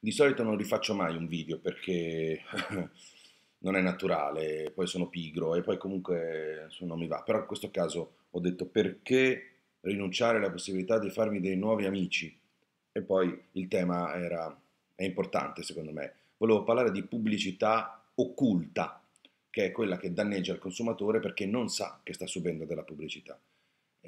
Di solito non rifaccio mai un video perché non è naturale, poi sono pigro e poi comunque non mi va. Però in questo caso ho detto perché rinunciare alla possibilità di farmi dei nuovi amici? E poi il tema era, è importante secondo me. Volevo parlare di pubblicità occulta, che è quella che danneggia il consumatore perché non sa che sta subendo della pubblicità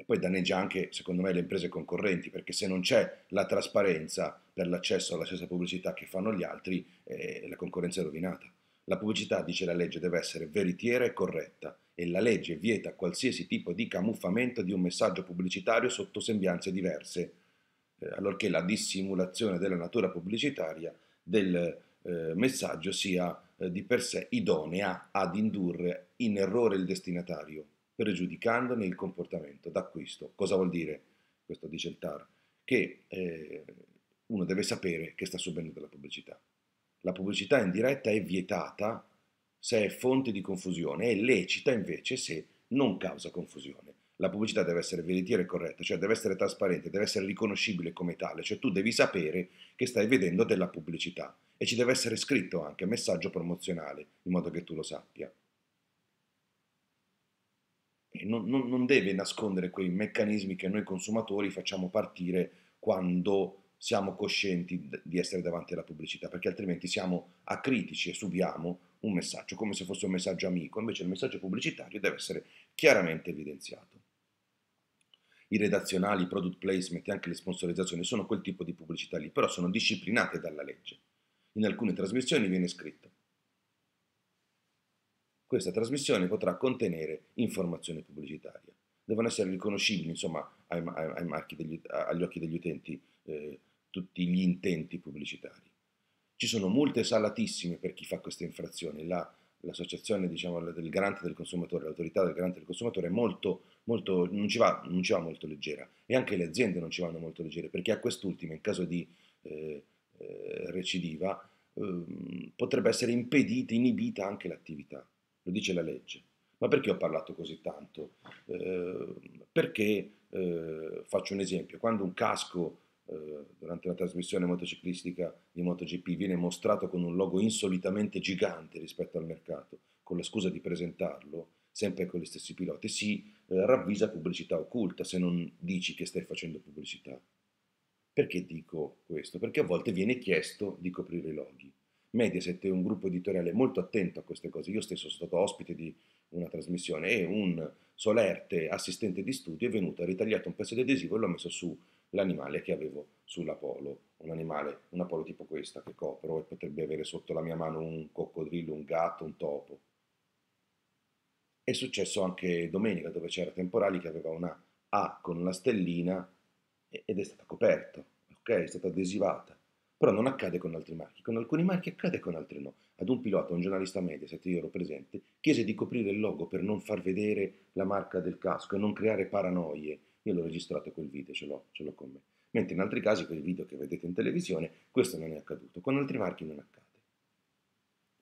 e poi danneggia anche, secondo me, le imprese concorrenti, perché se non c'è la trasparenza per l'accesso alla stessa pubblicità che fanno gli altri, eh, la concorrenza è rovinata. La pubblicità, dice la legge, deve essere veritiera e corretta e la legge vieta qualsiasi tipo di camuffamento di un messaggio pubblicitario sotto sembianze diverse, eh, allorché la dissimulazione della natura pubblicitaria del eh, messaggio sia eh, di per sé idonea ad indurre in errore il destinatario pregiudicandone il comportamento d'acquisto. Cosa vuol dire? Questo dice il TAR, che eh, uno deve sapere che sta subendo della pubblicità. La pubblicità in diretta è vietata se è fonte di confusione, è lecita invece se non causa confusione. La pubblicità deve essere veritiera e corretta, cioè deve essere trasparente, deve essere riconoscibile come tale, cioè tu devi sapere che stai vedendo della pubblicità e ci deve essere scritto anche messaggio promozionale in modo che tu lo sappia non, non, non deve nascondere quei meccanismi che noi consumatori facciamo partire quando siamo coscienti di essere davanti alla pubblicità, perché altrimenti siamo acritici e subiamo un messaggio come se fosse un messaggio amico, invece il messaggio pubblicitario deve essere chiaramente evidenziato. I redazionali, i product placement e anche le sponsorizzazioni sono quel tipo di pubblicità lì, però sono disciplinate dalla legge. In alcune trasmissioni viene scritto questa trasmissione potrà contenere informazione pubblicitaria. Devono essere riconoscibili, insomma, ai, ai, ai degli, agli occhi degli utenti eh, tutti gli intenti pubblicitari. Ci sono multe salatissime per chi fa queste infrazioni. La, l'associazione diciamo, del garante del consumatore, l'autorità del garante del consumatore molto, molto, non, ci va, non, ci va, molto leggera e anche le aziende non ci vanno molto leggere perché a quest'ultima, in caso di eh, eh recidiva, eh, potrebbe essere impedita, inibita anche l'attività lo dice la legge. Ma perché ho parlato così tanto? Eh, perché, eh, faccio un esempio, quando un casco eh, durante una trasmissione motociclistica di MotoGP viene mostrato con un logo insolitamente gigante rispetto al mercato, con la scusa di presentarlo, sempre con gli stessi piloti, si eh, ravvisa pubblicità occulta se non dici che stai facendo pubblicità. Perché dico questo? Perché a volte viene chiesto di coprire i loghi Mediaset è un gruppo editoriale molto attento a queste cose. Io stesso sono stato ospite di una trasmissione e un solerte assistente di studio è venuto, ha ritagliato un pezzo di adesivo e l'ha messo sull'animale che avevo sulla polo. Un animale, una polo tipo questa che copro e potrebbe avere sotto la mia mano un coccodrillo, un gatto, un topo. È successo anche domenica dove c'era Temporali che aveva una A con una stellina ed è stata coperta, ok? È stata adesivata però non accade con altri marchi, con alcuni marchi accade e con altri no. Ad un pilota, un giornalista media, se io ero presente, chiese di coprire il logo per non far vedere la marca del casco e non creare paranoie. Io l'ho registrato quel video, ce l'ho, ce l'ho con me. Mentre in altri casi, quel video che vedete in televisione, questo non è accaduto. Con altri marchi non accade.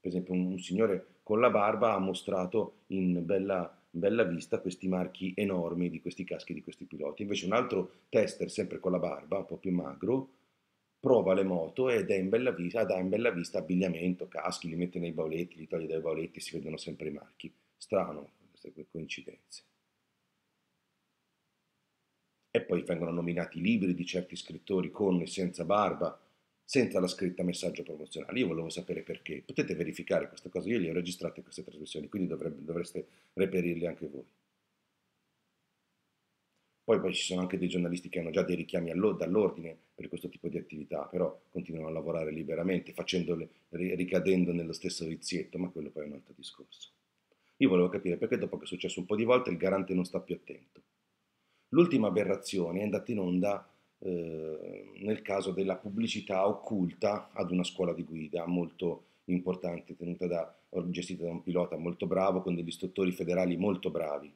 Per esempio, un, un signore con la barba ha mostrato in bella bella vista questi marchi enormi di questi caschi di questi piloti. Invece un altro tester, sempre con la barba, un po' più magro, prova le moto ed è in bella vista, dà in bella vista abbigliamento, caschi, li mette nei bauletti, li toglie dai bauletti, si vedono sempre i marchi. Strano, queste coincidenze. E poi vengono nominati libri di certi scrittori con e senza barba, senza la scritta messaggio promozionale. Io volevo sapere perché. Potete verificare queste cose, io le ho registrate queste trasmissioni, quindi dovreste reperirle anche voi. Poi, poi ci sono anche dei giornalisti che hanno già dei richiami dall'ordine per questo tipo di attività, però continuano a lavorare liberamente, ricadendo nello stesso vizietto, ma quello poi è un altro discorso. Io volevo capire perché dopo che è successo un po' di volte il garante non sta più attento. L'ultima aberrazione è andata in onda eh, nel caso della pubblicità occulta ad una scuola di guida molto importante, da, gestita da un pilota molto bravo, con degli istruttori federali molto bravi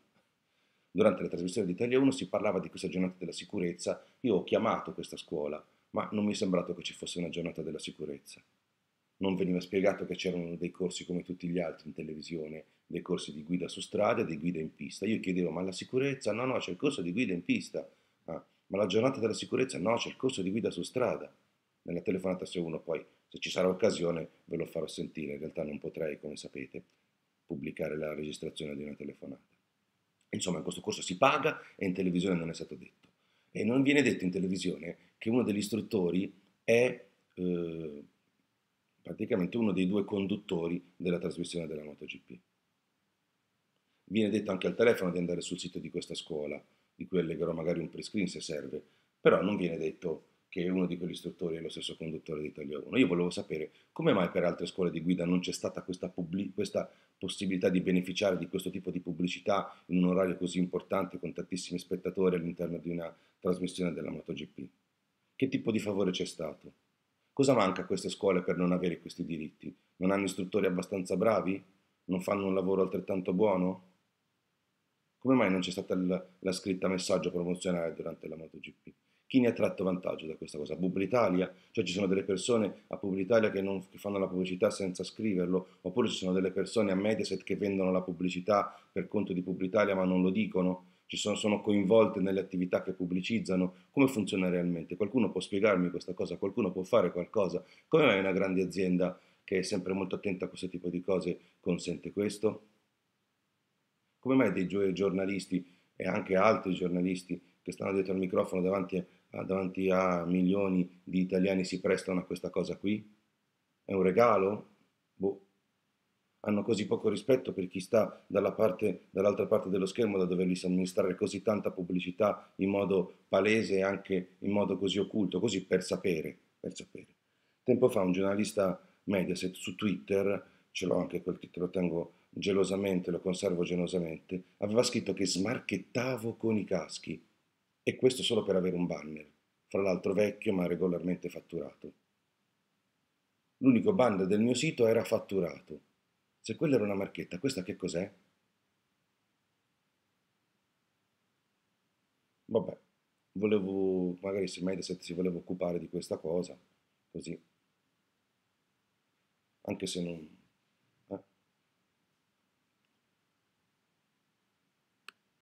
durante la trasmissione di Italia 1 si parlava di questa giornata della sicurezza, io ho chiamato questa scuola, ma non mi è sembrato che ci fosse una giornata della sicurezza. Non veniva spiegato che c'erano dei corsi come tutti gli altri in televisione, dei corsi di guida su strada e di guida in pista. Io chiedevo, ma la sicurezza? No, no, c'è il corso di guida in pista. Ah, ma la giornata della sicurezza? No, c'è il corso di guida su strada. Nella telefonata se uno poi, se ci sarà occasione, ve lo farò sentire. In realtà non potrei, come sapete, pubblicare la registrazione di una telefonata. Insomma, in questo corso si paga e in televisione non è stato detto. E non viene detto in televisione che uno degli istruttori è eh, praticamente uno dei due conduttori della trasmissione della MotoGP. Viene detto anche al telefono di andare sul sito di questa scuola, di cui allegherò magari un prescreen se serve, però non viene detto che è uno di quegli istruttori e lo stesso conduttore di Italia 1. Io volevo sapere come mai per altre scuole di guida non c'è stata questa, pubblic- questa possibilità di beneficiare di questo tipo di pubblicità in un orario così importante con tantissimi spettatori all'interno di una trasmissione della MotoGP. Che tipo di favore c'è stato? Cosa manca a queste scuole per non avere questi diritti? Non hanno istruttori abbastanza bravi? Non fanno un lavoro altrettanto buono? Come mai non c'è stata la, la scritta messaggio promozionale durante la MotoGP? Chi ne ha tratto vantaggio da questa cosa? Publitalia? Cioè ci sono delle persone a Publitalia che, non, che fanno la pubblicità senza scriverlo, oppure ci sono delle persone a Mediaset che vendono la pubblicità per conto di Publitalia ma non lo dicono? Ci sono, sono coinvolte nelle attività che pubblicizzano? Come funziona realmente? Qualcuno può spiegarmi questa cosa? Qualcuno può fare qualcosa? Come mai una grande azienda che è sempre molto attenta a questo tipo di cose consente questo? Come mai dei giornalisti e anche altri giornalisti che stanno dietro al microfono davanti Ah, davanti a milioni di italiani si prestano a questa cosa qui? È un regalo? Boh. Hanno così poco rispetto per chi sta dalla parte, dall'altra parte dello schermo da dovergli amministrare così tanta pubblicità in modo palese e anche in modo così occulto, così per sapere, per sapere. Tempo fa un giornalista Mediaset su Twitter, ce l'ho anche quel titolo, lo tengo gelosamente, lo conservo gelosamente, aveva scritto che smarchettavo con i caschi. E questo solo per avere un banner, fra l'altro vecchio ma regolarmente fatturato. L'unico banner del mio sito era fatturato. Se quella era una marchetta, questa che cos'è? Vabbè, volevo, magari se Mediaset si voleva occupare di questa cosa, così. Anche se non,